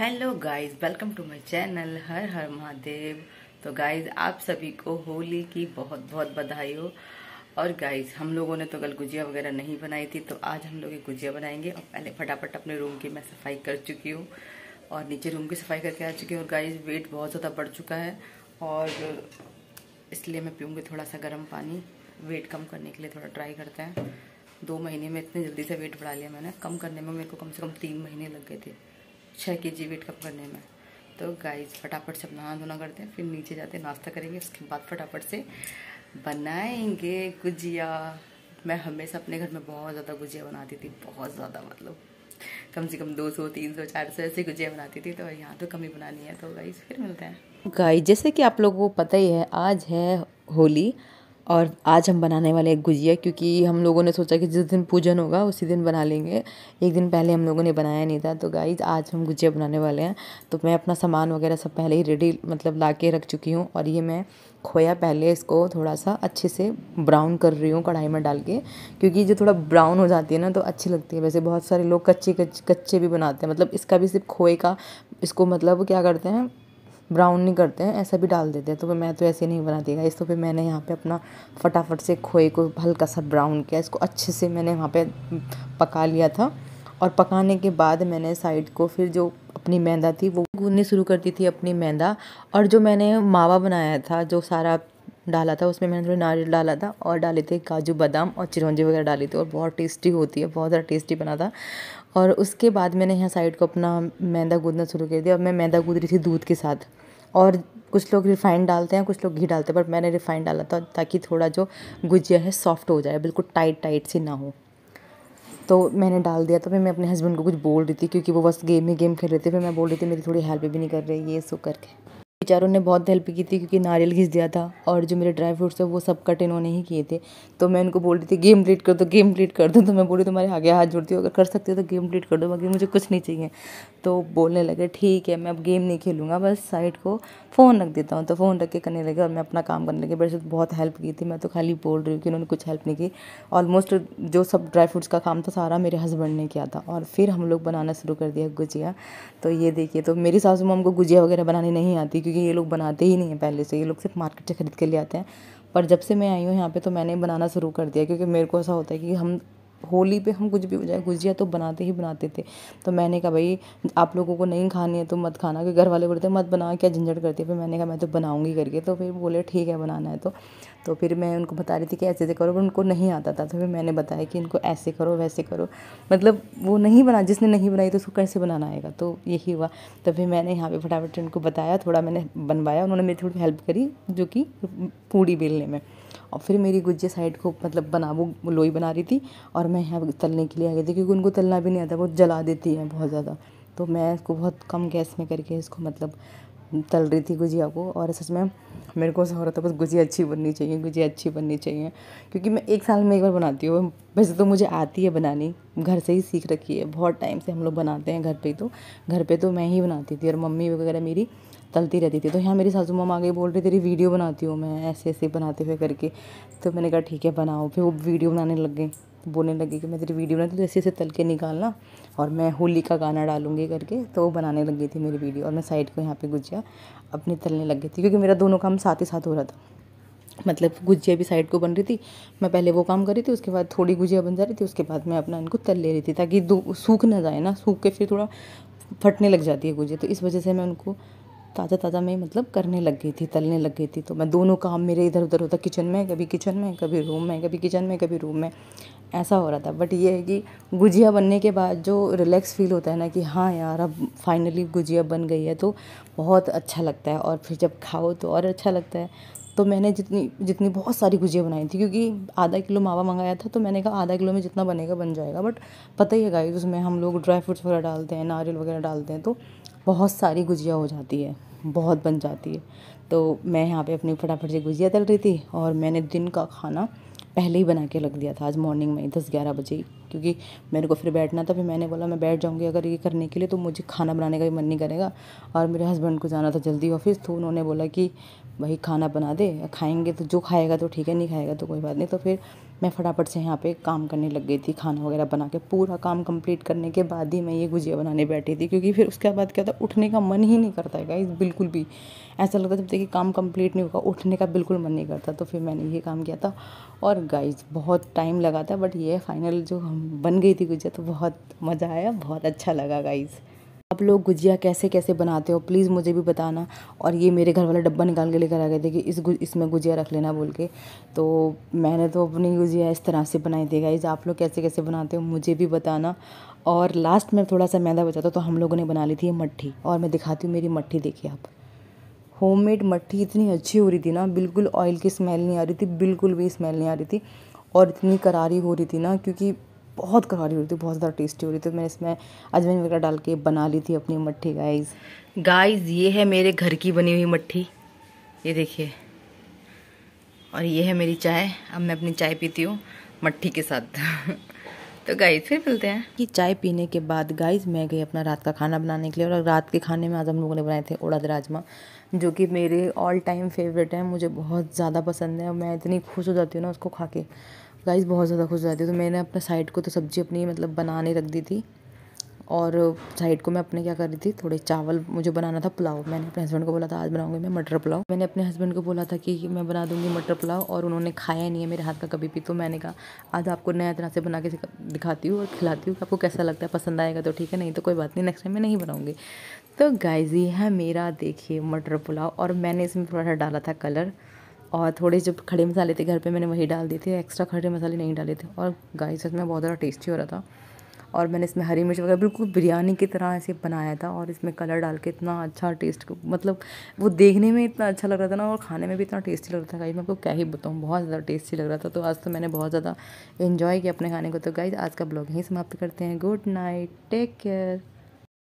hello guys welcome to my channel Har Har Mahadev तो guys आप सभी को होली की बहुत बहुत बधाई हो और गाइस हम लोगों ने तो कल गुजिया वगैरह नहीं बनाई थी तो आज हम लोग ये गुजिया बनाएंगे और पहले फटाफट अपने रूम की मैं सफाई कर चुकी हूँ और नीचे रूम की सफाई करके आ चुकी हूँ और गाइज वेट बहुत ज़्यादा बढ़ चुका है और इसलिए मैं पीऊँगी थोड़ा सा गर्म पानी वेट कम करने के लिए थोड़ा ट्राई करते हैं दो महीने में इतने जल्दी से वेट बढ़ा लिया मैंने कम करने में मेरे को कम से कम तीन महीने लग गए थे छः के जी वेट कम करने में तो गाइस फटाफट से नहा धोना करते हैं फिर नीचे जाते हैं नाश्ता करेंगे उसके बाद फटाफट से बनाएंगे गुजिया मैं हमेशा अपने घर में बहुत ज़्यादा गुजिया बनाती थी बहुत ज़्यादा मतलब कम से कम दो सौ तीन सौ चार सौ ऐसे गुजिया बनाती थी तो यहाँ तो कम ही बनानी है तो गाइस फिर मिलते हैं गाइस जैसे कि आप लोगों को पता ही है आज है होली और आज हम बनाने वाले हैं गुजिया क्योंकि हम लोगों ने सोचा कि जिस दिन पूजन होगा उसी दिन बना लेंगे एक दिन पहले हम लोगों ने बनाया नहीं था तो गाइज आज हम गुजिया बनाने वाले हैं तो मैं अपना सामान वगैरह सब पहले ही रेडी मतलब ला के रख चुकी हूँ और ये मैं खोया पहले इसको थोड़ा सा अच्छे से ब्राउन कर रही हूँ कढ़ाई में डाल के क्योंकि जो थोड़ा ब्राउन हो जाती है ना तो अच्छी लगती है वैसे बहुत सारे लोग कच्चे कच्चे भी बनाते हैं मतलब इसका भी सिर्फ खोए का इसको मतलब क्या करते हैं ब्राउन नहीं करते हैं ऐसा भी डाल देते हैं तो मैं तो ऐसे नहीं बनाती गाइस तो फिर मैंने यहाँ पे अपना फटाफट से खोए को हल्का सा ब्राउन किया इसको अच्छे से मैंने वहाँ पे पका लिया था और पकाने के बाद मैंने साइड को फिर जो अपनी मैदा थी वो गूंदनी शुरू करती थी अपनी मैदा और जो मैंने मावा बनाया था जो सारा डाला था उसमें मैंने थोड़ा नारियल डाला था और डाले थे काजू बादाम और चिरौंजी वगैरह डाली थी और बहुत टेस्टी होती है बहुत ज़्यादा टेस्टी बना था और उसके बाद मैंने यहाँ साइड को अपना मैदा गूदना शुरू कर दिया और मैं मैदा गूद रही थी दूध के साथ और कुछ लोग रिफ़ाइंड डालते हैं कुछ लोग घी डालते हैं बट मैंने रिफ़ाइंड डाला था ताकि थोड़ा जो गुजिया है सॉफ्ट हो जाए बिल्कुल टाइट टाइट सी ना हो तो मैंने डाल दिया तो फिर मैं अपने हस्बैंड को कुछ बोल रही थी क्योंकि वो बस गेम ही गेम खेल रहे थे फिर मैं बोल रही थी मेरी थोड़ी हेल्प भी नहीं कर रही ये सो करके बेचारों ने बहुत हेल्प की थी क्योंकि नारियल घिस दिया था और जो मेरे ड्राई फ्रूट्स थे वो सब कट इन्होंने ही किए थे तो मैं उनको बोल रही थी गेम डिलीट कर दो गेम डिलीट कर दो तो मैं बोली तुम्हारे आगे हाथ जोड़ती हूँ अगर कर सकते हो तो गेम डिलीट कर दो बाकी मुझे कुछ नहीं चाहिए तो बोलने लगे ठीक है मैं अब गेम नहीं खेलूँगा बस साइड को फ़ोन रख देता हूँ तो फ़ोन रख के करने लगे और मैं अपना काम करने लगी मेरे बहुत हेल्प की थी मैं तो खाली बोल रही हूँ कि उन्होंने कुछ हेल्प नहीं की ऑलमोस्ट जो सब ड्राई फ्रूट्स का काम था सारा मेरे हस्बैंड ने किया था और फिर हम लोग बनाना शुरू कर दिया गुजिया तो ये देखिए तो मेरी सासू माम को गुजिया वगैरह बनाने नहीं आती क्योंकि क्योंकि ये लोग बनाते ही नहीं हैं पहले से ये लोग सिर्फ मार्केट से ख़रीद के ले आते हैं पर जब से मैं आई हूँ यहाँ पे तो मैंने बनाना शुरू कर दिया क्योंकि मेरे को ऐसा होता है कि हम होली पे हम कुछ भी बजाय गुजिया तो बनाते ही बनाते थे तो मैंने कहा भाई आप लोगों को नहीं खानी है तो मत खाना क्योंकि घर वाले बोलते मत बना क्या झंझट करती है फिर मैंने कहा मैं तो बनाऊंगी करके तो फिर बोले ठीक है बनाना है तो तो फिर मैं उनको बता रही थी कि ऐसे ऐसे करो पर उनको नहीं आता था तो फिर मैंने बताया कि इनको ऐसे करो वैसे करो मतलब वो नहीं बना जिसने नहीं बनाई तो उसको कैसे बनाना आएगा तो यही हुआ तो फिर मैंने यहाँ पे फटाफट उनको बताया थोड़ा मैंने बनवाया उन्होंने मेरी थोड़ी हेल्प करी जो कि पूड़ी बेलने में और फिर मेरी गुजिया साइड को मतलब बना वो लोई बना रही थी और मैं यहाँ तलने के लिए आ गई थी क्योंकि उनको तलना भी नहीं आता वो जला देती हैं बहुत ज़्यादा तो मैं इसको बहुत कम गैस में करके इसको मतलब तल रही थी गुजिया को और सच में मेरे को ऐसा हो रहा था बस गुजिया अच्छी बननी चाहिए गुजिया अच्छी बननी चाहिए क्योंकि मैं एक साल में एक बार बनाती हूँ वैसे तो मुझे आती है बनानी घर से ही सीख रखी है बहुत टाइम से हम लोग बनाते हैं घर पे तो घर पे तो मैं ही बनाती थी और मम्मी वगैरह मेरी तलती रहती थी तो यहाँ मेरी सासू मामा आगे बोल रही तेरी वीडियो बनाती हूँ मैं ऐसे ऐसे बनाते हुए करके तो मैंने कहा ठीक है बनाओ फिर वो वीडियो बनाने लग गए बोलने लगे कि मैं तेरी वीडियो बनाती तो ऐसे ऐसे तल के निकालना और मैं होली का गाना डालूंगी करके तो वो बनाने लग गई थी मेरी वीडियो और मैं साइड को यहाँ पे गुजिया अपने तलने लग गई थी क्योंकि मेरा दोनों काम साथ ही साथ हो रहा था मतलब गुजिया भी साइड को बन रही थी मैं पहले वो काम कर रही थी उसके बाद थोड़ी गुजिया बन जा रही थी उसके बाद मैं अपना इनको तल ले रही थी ताकि सूख ना जाए ना सूख के फिर थोड़ा फटने लग जाती है गुजिया तो इस वजह से मैं उनको ताज़ा ताज़ा मैं मतलब करने लग गई थी तलने लग गई थी तो मैं दोनों काम मेरे इधर उधर होता किचन में कभी किचन में कभी रूम में कभी किचन में कभी रूम में ऐसा हो रहा था बट ये है कि गुजिया बनने के बाद जो रिलैक्स फील होता है ना कि हाँ यार अब फाइनली गुजिया बन गई है तो बहुत अच्छा लगता है और फिर जब खाओ तो और अच्छा लगता है तो मैंने जितनी जितनी बहुत सारी गुजिया बनाई थी क्योंकि आधा किलो मावा मंगाया था तो मैंने कहा आधा किलो में जितना बनेगा बन जाएगा बट पता ही है गाइस उसमें हम लोग ड्राई फ्रूट्स वगैरह डालते हैं नारियल वगैरह डालते हैं तो बहुत सारी गुजिया हो जाती है बहुत बन जाती है तो मैं यहाँ पे अपनी फटाफट से गुजिया तल रही थी और मैंने दिन का खाना पहले ही बना के रख दिया था आज मॉर्निंग में दस ग्यारह बजे क्योंकि मेरे को फिर बैठना था फिर मैंने बोला मैं बैठ जाऊँगी अगर ये करने के लिए तो मुझे खाना बनाने का भी मन नहीं करेगा और मेरे हस्बैंड को जाना था जल्दी ऑफिस तो उन्होंने बोला कि वही खाना बना दे खाएँगे तो जो खाएगा तो ठीक है नहीं खाएगा तो कोई बात नहीं तो फिर मैं फटाफट से यहाँ पे काम करने लग गई थी खाना वगैरह बना के पूरा काम कंप्लीट करने के बाद ही मैं ये गुजिया बनाने बैठी थी क्योंकि फिर उसके बाद क्या था उठने का मन ही नहीं करता है गाइस बिल्कुल भी ऐसा लगता जब तक कि काम कंप्लीट नहीं होगा उठने का बिल्कुल मन नहीं करता तो फिर मैंने ये काम किया था और गाइस बहुत टाइम लगा था बट ये फाइनल जो हम बन गई थी गुजिया तो बहुत मज़ा आया बहुत अच्छा लगा गाइज़ आप लोग गुजिया कैसे कैसे बनाते हो प्लीज़ मुझे भी बताना और ये मेरे घर वाला डब्बा निकाल के लेकर आ गए थे कि इस इसमें गुजिया रख लेना बोल के तो मैंने तो अपनी गुजिया इस तरह से बनाई थी गाइज आप लोग कैसे कैसे बनाते हो मुझे भी बताना और लास्ट में थोड़ा सा मैदा बचाता तो हम लोगों ने बना ली थी ये मट्ठी और मैं दिखाती हूँ मेरी मट्ठी देखिए आप होममेड मट्ठी इतनी अच्छी हो रही थी ना बिल्कुल ऑयल की स्मेल नहीं आ रही थी बिल्कुल भी स्मेल नहीं आ रही थी और इतनी करारी हो रही थी ना क्योंकि बहुत करारी हो रही थी बहुत ज़्यादा टेस्टी हो रही थी मैंने इसमें अजवाइन वगैरह डाल के बना ली थी अपनी मट्ठी गाइस गाइस ये है मेरे घर की बनी हुई मट्ठी ये देखिए और ये है मेरी चाय अब मैं अपनी चाय पीती हूँ मट्ठी के साथ तो गाइस फिर मिलते हैं कि चाय पीने के बाद गाइस मैं गई अपना रात का खाना बनाने के लिए और रात के खाने में आज हम लोगों ने बनाए थे उड़द राजमा जो कि मेरे ऑल टाइम फेवरेट है मुझे बहुत ज़्यादा पसंद है और मैं इतनी खुश हो जाती हूँ ना उसको खा के गाइस बहुत ज़्यादा खुश हो है तो मैंने अपने साइड को तो सब्ज़ी अपनी मतलब बनाने रख दी थी और साइड को मैं अपने क्या कर रही थी थोड़े चावल मुझे बनाना था पुलाव मैंने अपने हस्बैंड को बोला था आज बनाऊंगी मैं मटर पुलाव मैंने अपने हस्बैंड को बोला था कि मैं बना दूंगी मटर पुलाव और उन्होंने खाया नहीं है मेरे हाथ का कभी भी तो मैंने कहा आज आपको नया तरह से बना के दिखाती हूँ और खिलाती हूँ कि आपको कैसा लगता है पसंद आएगा तो ठीक है नहीं तो कोई बात नहीं नेक्स्ट टाइम मैं नहीं बनाऊँगी तो गाइजी है मेरा देखिए मटर पुलाव और मैंने इसमें थोड़ा सा डाला था कलर और थोड़े जो खड़े मसाले थे घर पे मैंने वही डाल दिए थे एक्स्ट्रा खड़े मसाले नहीं डाले थे और गाय सच में बहुत ज़्यादा टेस्टी हो रहा था और मैंने इसमें हरी मिर्च वगैरह बिल्कुल बिरयानी की तरह ऐसे बनाया था और इसमें कलर डाल के इतना अच्छा टेस्ट मतलब वो देखने में इतना अच्छा लग रहा था ना और खाने में भी इतना टेस्टी लग रहा था गाय मैं आपको क्या ही बताऊँ बहुत ज़्यादा टेस्टी लग रहा था तो आज तो मैंने बहुत ज़्यादा इन्जॉय किया अपने खाने को तो गाय आज का ब्लॉग यहीं समाप्त करते हैं गुड नाइट टेक केयर